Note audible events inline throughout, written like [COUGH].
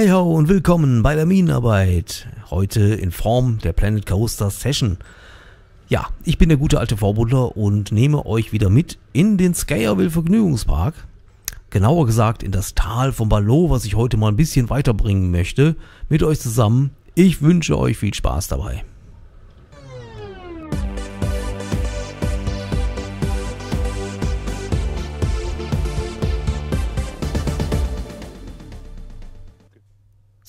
Hey ho und willkommen bei der Minenarbeit. Heute in Form der Planet Coaster Session. Ja, ich bin der gute alte Vorbundler und nehme euch wieder mit in den Skyerville Vergnügungspark. Genauer gesagt in das Tal von Ballot, was ich heute mal ein bisschen weiterbringen möchte, mit euch zusammen. Ich wünsche euch viel Spaß dabei.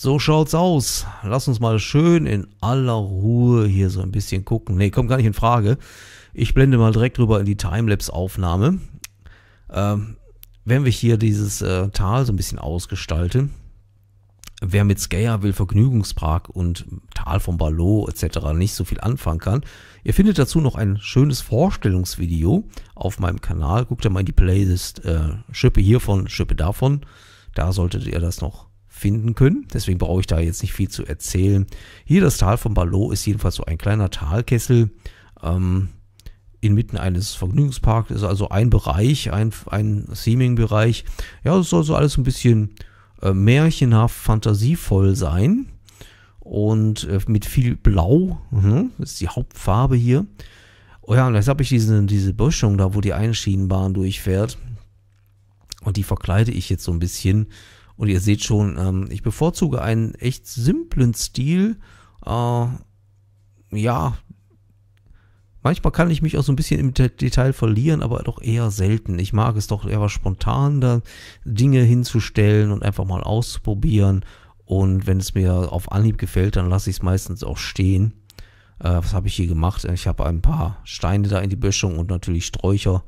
So schaut's aus. Lass uns mal schön in aller Ruhe hier so ein bisschen gucken. Ne, kommt gar nicht in Frage. Ich blende mal direkt rüber in die Timelapse-Aufnahme. Ähm, wenn wir hier dieses äh, Tal so ein bisschen ausgestalten, wer mit Skea will Vergnügungspark und Tal von Ballot etc. nicht so viel anfangen kann, ihr findet dazu noch ein schönes Vorstellungsvideo auf meinem Kanal. Guckt da mal in die Playlist äh, Schippe hiervon, Schippe davon. Da solltet ihr das noch finden können. Deswegen brauche ich da jetzt nicht viel zu erzählen. Hier das Tal von Ballot ist jedenfalls so ein kleiner Talkessel. Ähm, inmitten eines Vergnügungsparks ist also ein Bereich, ein, ein Theming-Bereich. Ja, es soll so alles ein bisschen äh, märchenhaft, fantasievoll sein. Und äh, mit viel Blau, mhm, das ist die Hauptfarbe hier. Oh ja, und jetzt habe ich diese, diese Böschung da, wo die Einschienenbahn durchfährt. Und die verkleide ich jetzt so ein bisschen und ihr seht schon, ähm, ich bevorzuge einen echt simplen Stil. Äh, ja, manchmal kann ich mich auch so ein bisschen im Detail verlieren, aber doch eher selten. Ich mag es doch eher spontan, da Dinge hinzustellen und einfach mal auszuprobieren. Und wenn es mir auf Anhieb gefällt, dann lasse ich es meistens auch stehen. Äh, was habe ich hier gemacht? Ich habe ein paar Steine da in die Böschung und natürlich Sträucher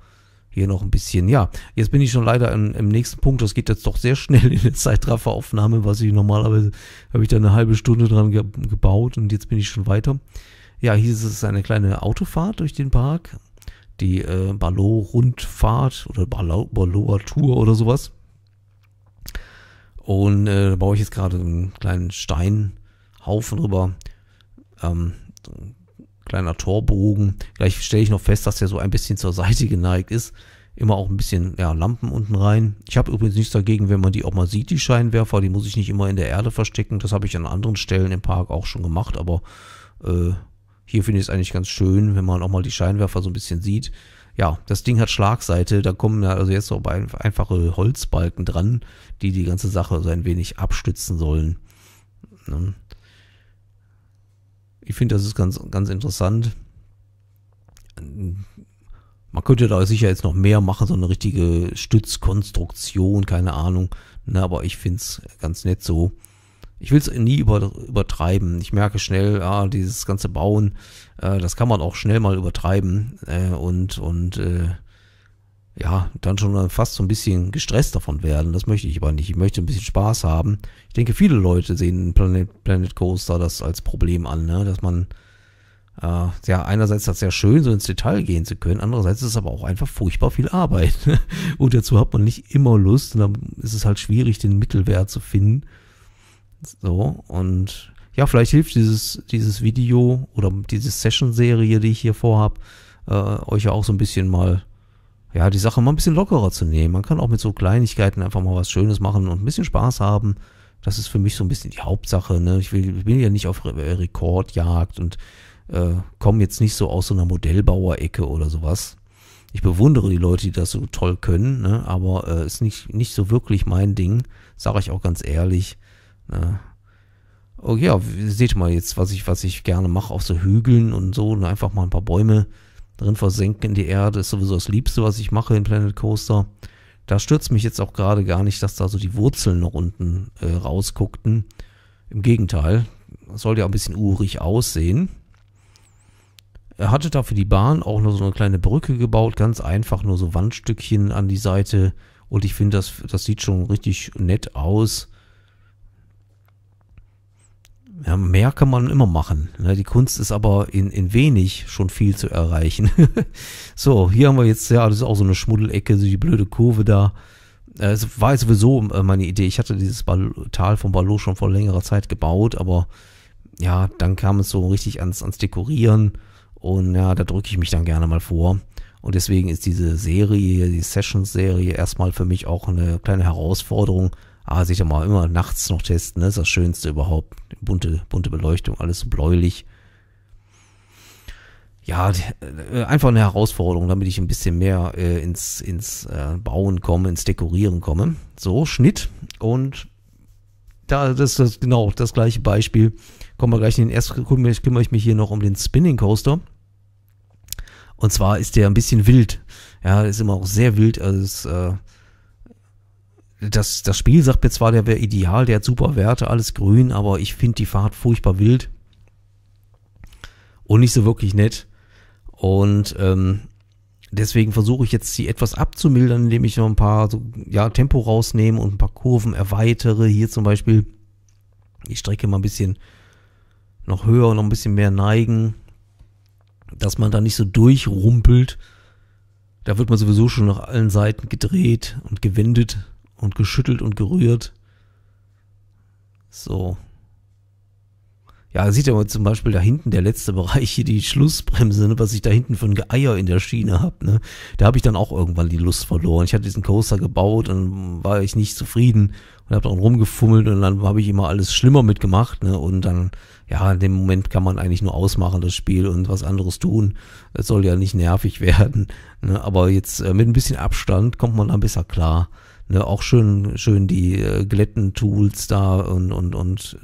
hier noch ein bisschen. Ja, jetzt bin ich schon leider im, im nächsten Punkt. Das geht jetzt doch sehr schnell in der Zeitrafferaufnahme, was ich normalerweise habe ich da eine halbe Stunde dran ge gebaut und jetzt bin ich schon weiter. Ja, hier ist es eine kleine Autofahrt durch den Park. Die äh, Ballot-Rundfahrt oder Balloa-Tour oder sowas. Und äh, da baue ich jetzt gerade einen kleinen Steinhaufen rüber. Ähm, kleiner Torbogen. Gleich stelle ich noch fest, dass der so ein bisschen zur Seite geneigt ist. Immer auch ein bisschen ja, Lampen unten rein. Ich habe übrigens nichts dagegen, wenn man die auch mal sieht, die Scheinwerfer. Die muss ich nicht immer in der Erde verstecken. Das habe ich an anderen Stellen im Park auch schon gemacht. Aber äh, hier finde ich es eigentlich ganz schön, wenn man auch mal die Scheinwerfer so ein bisschen sieht. Ja, das Ding hat Schlagseite. Da kommen ja also jetzt so einfache Holzbalken dran, die die ganze Sache so ein wenig abstützen sollen. Ne? Ich finde, das ist ganz, ganz interessant. Man könnte da sicher jetzt noch mehr machen, so eine richtige Stützkonstruktion, keine Ahnung. Na, ne, aber ich finde es ganz nett so. Ich will es nie über, übertreiben. Ich merke schnell, ah, dieses ganze Bauen, äh, das kann man auch schnell mal übertreiben. Äh, und und äh, ja, dann schon fast so ein bisschen gestresst davon werden. Das möchte ich aber nicht. Ich möchte ein bisschen Spaß haben. Ich denke, viele Leute sehen Planet, Planet Coaster das als Problem an, ne? dass man äh, ja einerseits das sehr schön, so ins Detail gehen zu können, andererseits ist es aber auch einfach furchtbar viel Arbeit. Ne? [LAUGHS] und dazu hat man nicht immer Lust und dann ist es halt schwierig, den Mittelwert zu finden. So, und ja, vielleicht hilft dieses, dieses Video oder diese Session-Serie, die ich hier vorhabe, äh, euch ja auch so ein bisschen mal ja, die Sache mal ein bisschen lockerer zu nehmen. Man kann auch mit so Kleinigkeiten einfach mal was Schönes machen und ein bisschen Spaß haben. Das ist für mich so ein bisschen die Hauptsache. Ne? Ich, will, ich bin ja nicht auf äh, Rekordjagd und äh, komme jetzt nicht so aus so einer Modellbauerecke oder sowas. Ich bewundere die Leute, die das so toll können, ne? aber äh, ist nicht, nicht so wirklich mein Ding, sage ich auch ganz ehrlich. Ne? Oh ja, seht mal jetzt, was ich, was ich gerne mache auf so Hügeln und so, ne? einfach mal ein paar Bäume drin versenken in die Erde ist sowieso das Liebste, was ich mache in Planet Coaster. Da stürzt mich jetzt auch gerade gar nicht, dass da so die Wurzeln noch unten äh, rausguckten. Im Gegenteil, das soll ja ein bisschen urig aussehen. Er hatte da für die Bahn auch nur so eine kleine Brücke gebaut, ganz einfach nur so Wandstückchen an die Seite. Und ich finde, das, das sieht schon richtig nett aus. Ja, mehr kann man immer machen. Ne? die Kunst ist aber in, in wenig schon viel zu erreichen. [LAUGHS] so, hier haben wir jetzt, ja, das ist auch so eine Schmuddelecke, so die blöde Kurve da. Äh, es war jetzt sowieso äh, meine Idee. Ich hatte dieses Ball Tal von Ballot schon vor längerer Zeit gebaut, aber ja, dann kam es so richtig ans, ans Dekorieren und ja, da drücke ich mich dann gerne mal vor. Und deswegen ist diese Serie, die Sessions-Serie erstmal für mich auch eine kleine Herausforderung, Ah, sieht ja mal immer nachts noch testen, ne? Das ist das Schönste überhaupt. Bunte, bunte Beleuchtung, alles so bläulich. Ja, äh, einfach eine Herausforderung, damit ich ein bisschen mehr äh, ins, ins äh, Bauen komme, ins Dekorieren komme. So, Schnitt und da, das ist genau das gleiche Beispiel. Kommen wir gleich in den ersten, kümmere, kümmere ich mich hier noch um den Spinning Coaster. Und zwar ist der ein bisschen wild. Ja, ist immer auch sehr wild. Also ist, äh, das, das Spiel sagt mir zwar, der wäre ideal, der hat super Werte, alles grün, aber ich finde die Fahrt furchtbar wild und nicht so wirklich nett. Und ähm, deswegen versuche ich jetzt, sie etwas abzumildern, indem ich noch ein paar so, ja, Tempo rausnehme und ein paar Kurven erweitere. Hier zum Beispiel die Strecke mal ein bisschen noch höher, und noch ein bisschen mehr neigen, dass man da nicht so durchrumpelt. Da wird man sowieso schon nach allen Seiten gedreht und gewendet und geschüttelt und gerührt. So. Ja, sieht ja mal zum Beispiel da hinten der letzte Bereich hier die Schlussbremse, ne, was ich da hinten für ein Geier in der Schiene habe. Ne? Da habe ich dann auch irgendwann die Lust verloren. Ich hatte diesen Coaster gebaut und war ich nicht zufrieden und habe dann rumgefummelt und dann habe ich immer alles schlimmer mitgemacht. Ne? Und dann, ja, in dem Moment kann man eigentlich nur ausmachen das Spiel und was anderes tun. Es soll ja nicht nervig [LAUGHS] werden. Ne? Aber jetzt äh, mit ein bisschen Abstand kommt man dann besser klar. Ne, auch schön, schön die äh, Glätten-Tools da und, und, und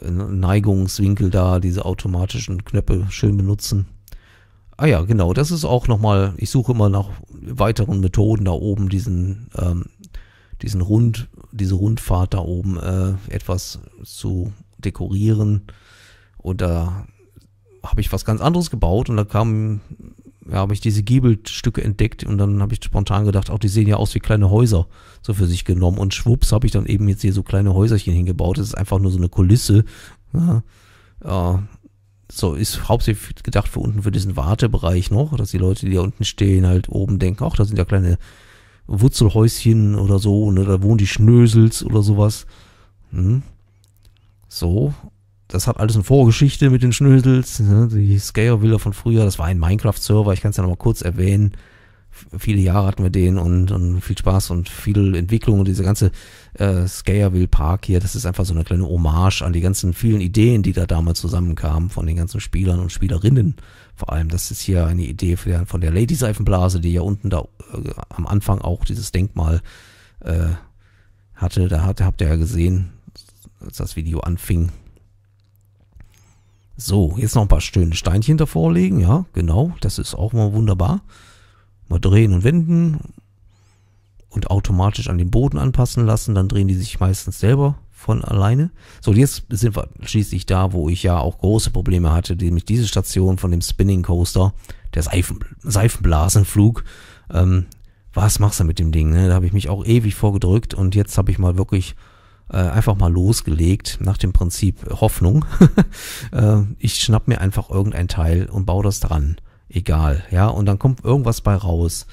äh, ne, Neigungswinkel da, diese automatischen Knöpfe schön benutzen. Ah ja, genau, das ist auch nochmal, ich suche immer nach weiteren Methoden da oben, diesen, ähm, diesen Rund, diese Rundfahrt da oben äh, etwas zu dekorieren. Und da habe ich was ganz anderes gebaut und da kam ja, habe ich diese Giebelstücke entdeckt und dann habe ich spontan gedacht, auch die sehen ja aus wie kleine Häuser, so für sich genommen. Und schwupps habe ich dann eben jetzt hier so kleine Häuserchen hingebaut. Das ist einfach nur so eine Kulisse. Ne? Ja, äh, so ist hauptsächlich gedacht für unten für diesen Wartebereich noch, dass die Leute, die da unten stehen, halt oben denken, ach, da sind ja kleine Wurzelhäuschen oder so, ne, da wohnen die Schnösels oder sowas. Hm. So, das hat alles eine Vorgeschichte mit den Schnösels. Ne? Die Scale-Bilder von früher, das war ein Minecraft-Server, ich kann es ja nochmal kurz erwähnen. Viele Jahre hatten wir den und, und viel Spaß und viel Entwicklung und diese ganze äh, Scareville Park hier, das ist einfach so eine kleine Hommage an die ganzen vielen Ideen, die da damals zusammenkamen von den ganzen Spielern und Spielerinnen. Vor allem, das ist hier eine Idee der, von der Lady Seifenblase, die ja unten da äh, am Anfang auch dieses Denkmal äh, hatte. Da hat, habt ihr ja gesehen, als das Video anfing, so, jetzt noch ein paar schöne Steinchen davor legen. Ja, genau. Das ist auch mal wunderbar. Mal drehen und wenden. Und automatisch an den Boden anpassen lassen. Dann drehen die sich meistens selber von alleine. So, jetzt sind wir schließlich da, wo ich ja auch große Probleme hatte. Nämlich diese Station von dem Spinning Coaster. Der Seifen, Seifenblasenflug. Ähm, was machst du mit dem Ding? Ne? Da habe ich mich auch ewig vorgedrückt. Und jetzt habe ich mal wirklich äh, einfach mal losgelegt nach dem Prinzip Hoffnung. [LAUGHS] äh, ich schnapp mir einfach irgendein Teil und baue das dran. Egal, ja, und dann kommt irgendwas bei raus.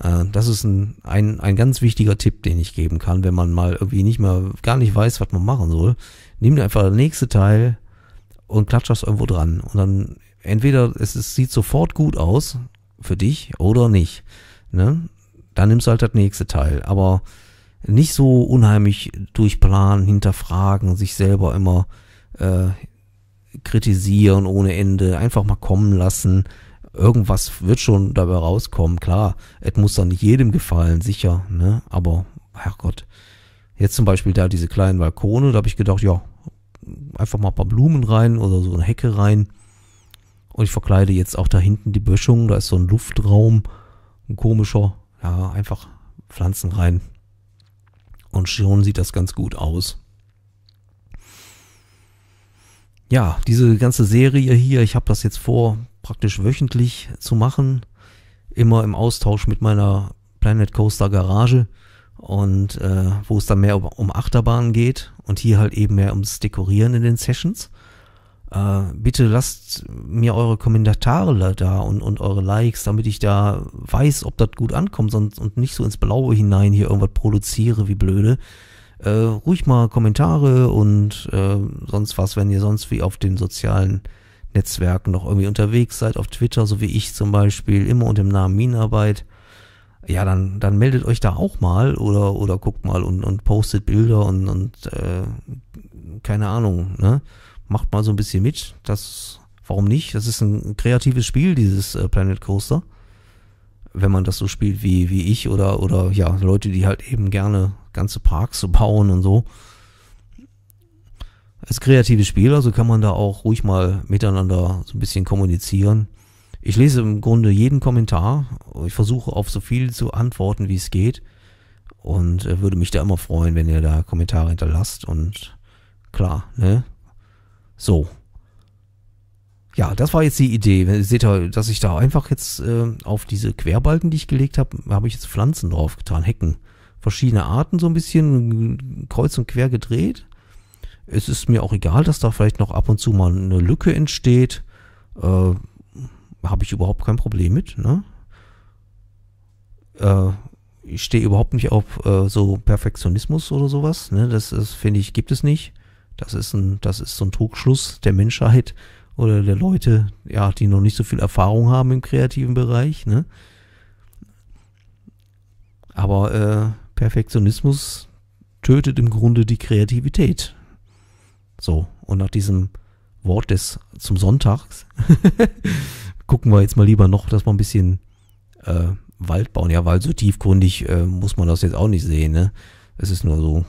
Äh, das ist ein, ein, ein ganz wichtiger Tipp, den ich geben kann, wenn man mal irgendwie nicht mehr, gar nicht weiß, was man machen soll. Nimm dir einfach das nächste Teil und klatsch das irgendwo dran. Und dann entweder es, es sieht sofort gut aus für dich oder nicht. Ne? Dann nimmst du halt das nächste Teil. Aber nicht so unheimlich durchplanen, hinterfragen, sich selber immer äh, kritisieren ohne Ende, einfach mal kommen lassen. Irgendwas wird schon dabei rauskommen, klar. Es muss dann nicht jedem gefallen, sicher, ne? Aber, Herrgott. Jetzt zum Beispiel da diese kleinen Balkone, da habe ich gedacht, ja, einfach mal ein paar Blumen rein oder so eine Hecke rein. Und ich verkleide jetzt auch da hinten die Böschung, da ist so ein Luftraum, ein komischer, ja, einfach Pflanzen rein schon sieht das ganz gut aus. Ja, diese ganze Serie hier, ich habe das jetzt vor, praktisch wöchentlich zu machen. Immer im Austausch mit meiner Planet Coaster Garage und äh, wo es dann mehr um, um Achterbahnen geht und hier halt eben mehr ums Dekorieren in den Sessions äh, bitte lasst mir eure Kommentare da und, und eure Likes, damit ich da weiß, ob das gut ankommt sonst, und nicht so ins Blaue hinein hier irgendwas produziere wie blöde. Äh, ruhig mal Kommentare und äh, sonst was, wenn ihr sonst wie auf den sozialen Netzwerken noch irgendwie unterwegs seid, auf Twitter, so wie ich zum Beispiel, immer unter dem Namen Minenarbeit, ja, dann, dann meldet euch da auch mal oder, oder guckt mal und, und postet Bilder und, und äh, keine Ahnung, ne? macht mal so ein bisschen mit. Das, warum nicht? Das ist ein kreatives Spiel, dieses äh, Planet Coaster. Wenn man das so spielt wie, wie ich oder, oder ja, Leute, die halt eben gerne ganze Parks so bauen und so. Als kreatives Spiel, also kann man da auch ruhig mal miteinander so ein bisschen kommunizieren. Ich lese im Grunde jeden Kommentar. Ich versuche auf so viel zu antworten, wie es geht. Und äh, würde mich da immer freuen, wenn ihr da Kommentare hinterlasst. Und klar, ne? So. Ja, das war jetzt die Idee. Ihr seht ja, dass ich da einfach jetzt äh, auf diese Querbalken, die ich gelegt habe, habe ich jetzt Pflanzen drauf getan, Hecken. Verschiedene Arten so ein bisschen, kreuz und quer gedreht. Es ist mir auch egal, dass da vielleicht noch ab und zu mal eine Lücke entsteht. Äh, habe ich überhaupt kein Problem mit. Ne? Äh, ich stehe überhaupt nicht auf äh, so Perfektionismus oder sowas. Ne? Das, das finde ich, gibt es nicht. Das ist ein, das ist so ein Trugschluss der Menschheit oder der Leute, ja, die noch nicht so viel Erfahrung haben im kreativen Bereich, ne? Aber äh, Perfektionismus tötet im Grunde die Kreativität. So, und nach diesem Wort des zum Sonntags [LAUGHS] gucken wir jetzt mal lieber noch, dass wir ein bisschen äh, Wald bauen. Ja, weil so tiefgründig äh, muss man das jetzt auch nicht sehen. Ne? Es ist nur so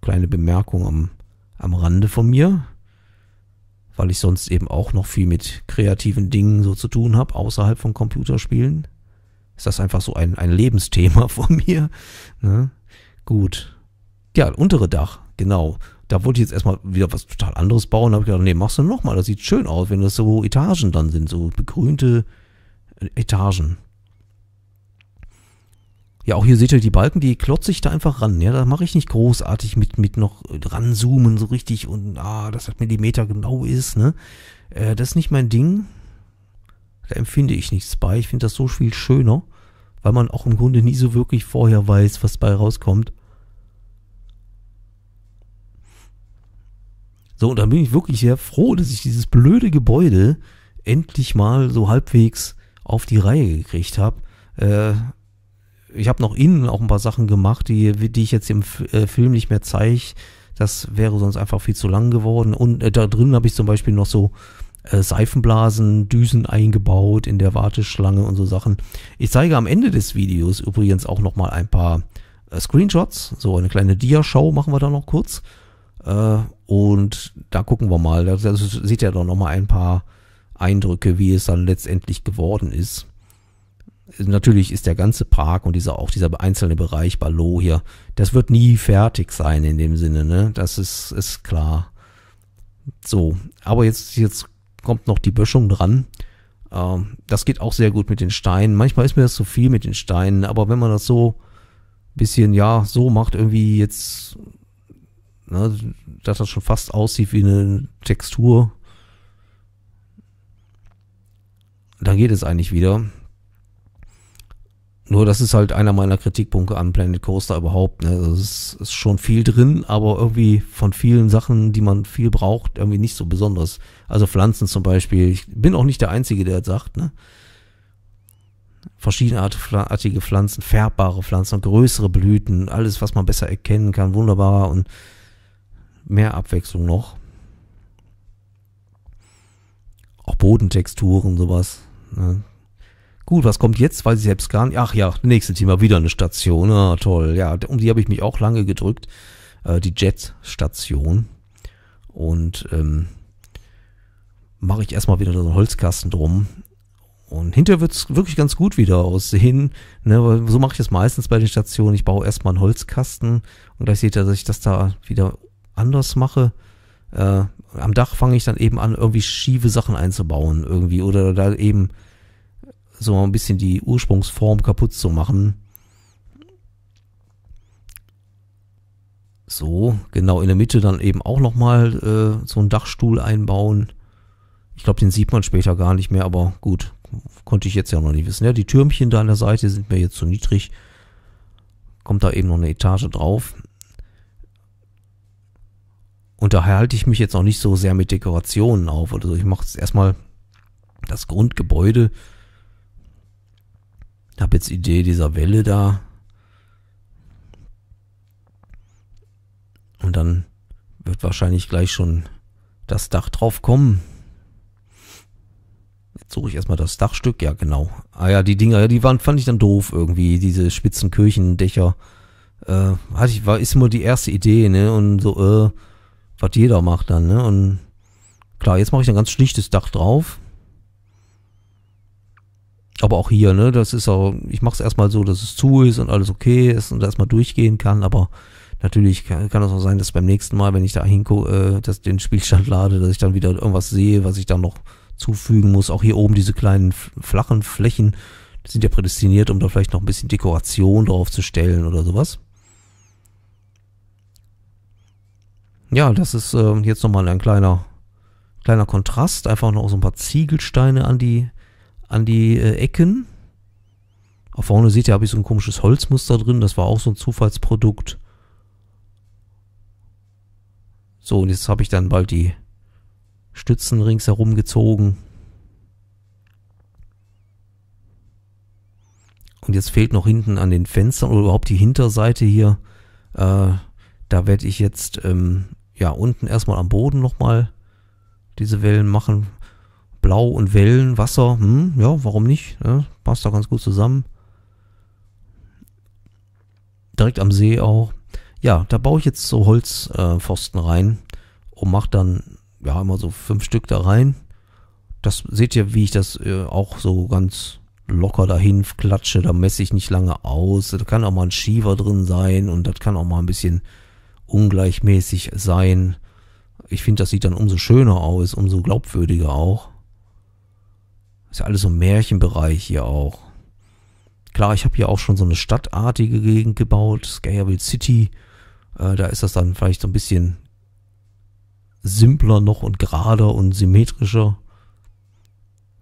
kleine Bemerkung am am Rande von mir, weil ich sonst eben auch noch viel mit kreativen Dingen so zu tun habe, außerhalb von Computerspielen. Ist das einfach so ein, ein Lebensthema [LAUGHS] von mir? Ne? Gut. Ja, untere Dach, genau. Da wollte ich jetzt erstmal wieder was total anderes bauen. Da habe ich gedacht, nee, machst du nochmal. Das sieht schön aus, wenn das so Etagen dann sind, so begrünte Etagen. Ja, auch hier seht ihr die Balken, die klotze ich da einfach ran. Ja, da mache ich nicht großartig mit, mit noch ranzoomen so richtig und ah, dass das Millimeter genau ist, ne? Äh, das ist nicht mein Ding. Da empfinde ich nichts bei. Ich finde das so viel schöner, weil man auch im Grunde nie so wirklich vorher weiß, was bei rauskommt. So, und dann bin ich wirklich sehr froh, dass ich dieses blöde Gebäude endlich mal so halbwegs auf die Reihe gekriegt habe. Äh, ich habe noch innen auch ein paar Sachen gemacht, die, die ich jetzt im äh, Film nicht mehr zeige. Das wäre sonst einfach viel zu lang geworden. Und äh, da drin habe ich zum Beispiel noch so äh, Seifenblasen, Düsen eingebaut in der Warteschlange und so Sachen. Ich zeige am Ende des Videos übrigens auch noch mal ein paar äh, Screenshots. So eine kleine Dia-Show machen wir da noch kurz. Äh, und da gucken wir mal. Da, da seht ihr doch noch mal ein paar Eindrücke, wie es dann letztendlich geworden ist natürlich ist der ganze Park und dieser auch dieser einzelne Bereich Ballo hier, das wird nie fertig sein in dem Sinne, ne? Das ist ist klar. So, aber jetzt jetzt kommt noch die Böschung dran. Ähm, das geht auch sehr gut mit den Steinen. Manchmal ist mir das zu viel mit den Steinen, aber wenn man das so bisschen ja so macht irgendwie jetzt, ne, dass das schon fast aussieht wie eine Textur, dann geht es eigentlich wieder. Nur das ist halt einer meiner Kritikpunkte an Planet Coaster überhaupt. Ne? Also es ist, schon viel drin, aber irgendwie von vielen Sachen, die man viel braucht, irgendwie nicht so besonders. Also Pflanzen zum Beispiel. Ich bin auch nicht der Einzige, der das sagt. Ne? Verschiedenartige Pflanzen, färbbare Pflanzen, größere Blüten, alles, was man besser erkennen kann. wunderbarer und mehr Abwechslung noch. Auch Bodentexturen, sowas. Ne? Gut, was kommt jetzt? Weiß ich selbst gar nicht. Ach ja, nächste Thema, wieder eine Station. Ah, toll. Ja, um die habe ich mich auch lange gedrückt. Äh, die Jet-Station. Und ähm, mache ich erstmal wieder so einen Holzkasten drum. Und hinterher wird's wirklich ganz gut wieder aussehen. Ne, so mache ich das meistens bei den Stationen. Ich baue erstmal einen Holzkasten und gleich seht ihr, dass ich das da wieder anders mache. Äh, am Dach fange ich dann eben an, irgendwie schiefe Sachen einzubauen irgendwie. Oder da eben so ein bisschen die Ursprungsform kaputt zu machen. So, genau in der Mitte dann eben auch nochmal äh, so einen Dachstuhl einbauen. Ich glaube, den sieht man später gar nicht mehr, aber gut, konnte ich jetzt ja noch nicht wissen. Ja, die Türmchen da an der Seite sind mir jetzt zu niedrig. Kommt da eben noch eine Etage drauf. Und daher halte ich mich jetzt auch nicht so sehr mit Dekorationen auf oder so. Ich mache jetzt erstmal das Grundgebäude jetzt Idee dieser Welle da. Und dann wird wahrscheinlich gleich schon das Dach drauf kommen. Jetzt suche ich erstmal das Dachstück. Ja, genau. Ah ja, die Dinger, ja, die waren, fand ich dann doof irgendwie. Diese spitzen Kirchendächer. Äh, hatte ich, war, ist immer die erste Idee, ne? Und so, äh, was jeder macht dann, ne? Und klar, jetzt mache ich ein ganz schlichtes Dach drauf. Aber auch hier, ne, das ist auch, ich mache es erstmal so, dass es zu ist und alles okay ist und erstmal durchgehen kann, aber natürlich kann, kann das auch sein, dass beim nächsten Mal, wenn ich da hinko, äh, dass den Spielstand lade, dass ich dann wieder irgendwas sehe, was ich dann noch zufügen muss. Auch hier oben diese kleinen flachen Flächen, die sind ja prädestiniert, um da vielleicht noch ein bisschen Dekoration drauf zu stellen oder sowas. Ja, das ist äh, jetzt nochmal ein kleiner, kleiner Kontrast. Einfach noch so ein paar Ziegelsteine an die an die äh, Ecken. Auch vorne seht ihr, habe ich so ein komisches Holzmuster drin. Das war auch so ein Zufallsprodukt. So, und jetzt habe ich dann bald die Stützen ringsherum gezogen. Und jetzt fehlt noch hinten an den Fenstern oder überhaupt die Hinterseite hier. Äh, da werde ich jetzt ähm, ja unten erstmal am Boden nochmal diese Wellen machen. Blau und Wellen, Wasser, hm, ja, warum nicht? Ja, passt doch ganz gut zusammen. Direkt am See auch. Ja, da baue ich jetzt so Holzpfosten äh, rein und mache dann, ja, immer so fünf Stück da rein. Das seht ihr, wie ich das äh, auch so ganz locker dahin klatsche. Da messe ich nicht lange aus. Da kann auch mal ein Schieber drin sein und das kann auch mal ein bisschen ungleichmäßig sein. Ich finde, das sieht dann umso schöner aus, umso glaubwürdiger auch. Ist ja alles so ein Märchenbereich hier auch. Klar, ich habe hier auch schon so eine stadtartige Gegend gebaut, Scalable City. Äh, da ist das dann vielleicht so ein bisschen simpler noch und gerader und symmetrischer.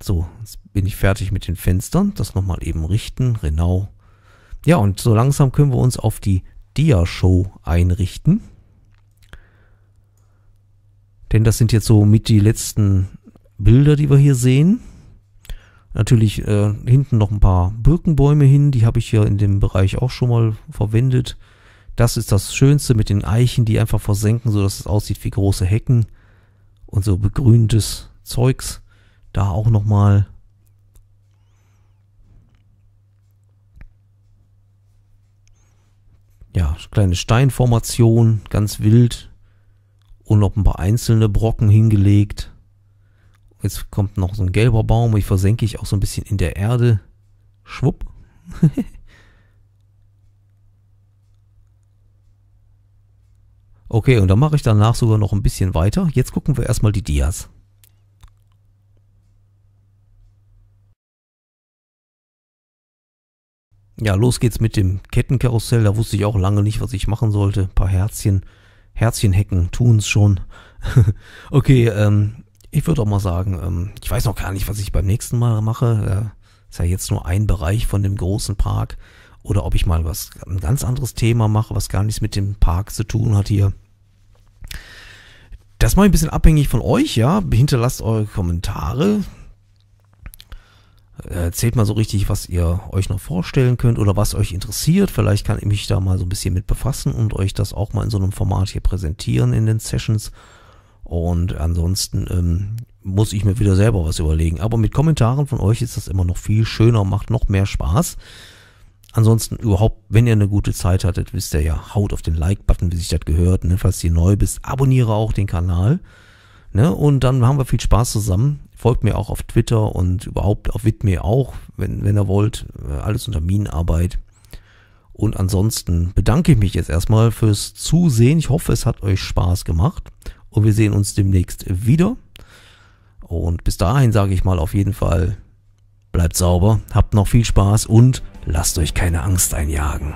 So, jetzt bin ich fertig mit den Fenstern. Das nochmal eben richten. Genau. Ja, und so langsam können wir uns auf die Dia-Show einrichten. Denn das sind jetzt so mit die letzten Bilder, die wir hier sehen. Natürlich äh, hinten noch ein paar Birkenbäume hin, die habe ich hier in dem Bereich auch schon mal verwendet. Das ist das Schönste mit den Eichen, die einfach versenken, sodass es aussieht wie große Hecken und so begrüntes Zeugs. Da auch nochmal. Ja, kleine Steinformation, ganz wild. Und noch ein paar einzelne Brocken hingelegt. Jetzt kommt noch so ein gelber Baum. Ich versenke ich auch so ein bisschen in der Erde. Schwupp. [LAUGHS] okay, und dann mache ich danach sogar noch ein bisschen weiter. Jetzt gucken wir erstmal die Dias. Ja, los geht's mit dem Kettenkarussell. Da wusste ich auch lange nicht, was ich machen sollte. Ein paar Herzchen. Herzchen hacken, tun's schon. [LAUGHS] okay, ähm, ich würde auch mal sagen, ähm, ich weiß noch gar nicht, was ich beim nächsten Mal mache. Äh, ist ja jetzt nur ein Bereich von dem großen Park. Oder ob ich mal was, ein ganz anderes Thema mache, was gar nichts mit dem Park zu tun hat hier. Das mache ich ein bisschen abhängig von euch, ja. Hinterlasst eure Kommentare. Erzählt mal so richtig, was ihr euch noch vorstellen könnt oder was euch interessiert. Vielleicht kann ich mich da mal so ein bisschen mit befassen und euch das auch mal in so einem Format hier präsentieren in den Sessions. Und ansonsten ähm, muss ich mir wieder selber was überlegen. Aber mit Kommentaren von euch ist das immer noch viel schöner, macht noch mehr Spaß. Ansonsten überhaupt, wenn ihr eine gute Zeit hattet, wisst ihr ja, haut auf den Like-Button, wie sich das gehört. Ne? Falls ihr neu bist, abonniere auch den Kanal. Ne? Und dann haben wir viel Spaß zusammen. Folgt mir auch auf Twitter und überhaupt auf Widme auch, wenn, wenn ihr wollt. Äh, alles unter Minenarbeit. Und ansonsten bedanke ich mich jetzt erstmal fürs Zusehen. Ich hoffe, es hat euch Spaß gemacht. Und wir sehen uns demnächst wieder. Und bis dahin sage ich mal auf jeden Fall, bleibt sauber, habt noch viel Spaß und lasst euch keine Angst einjagen.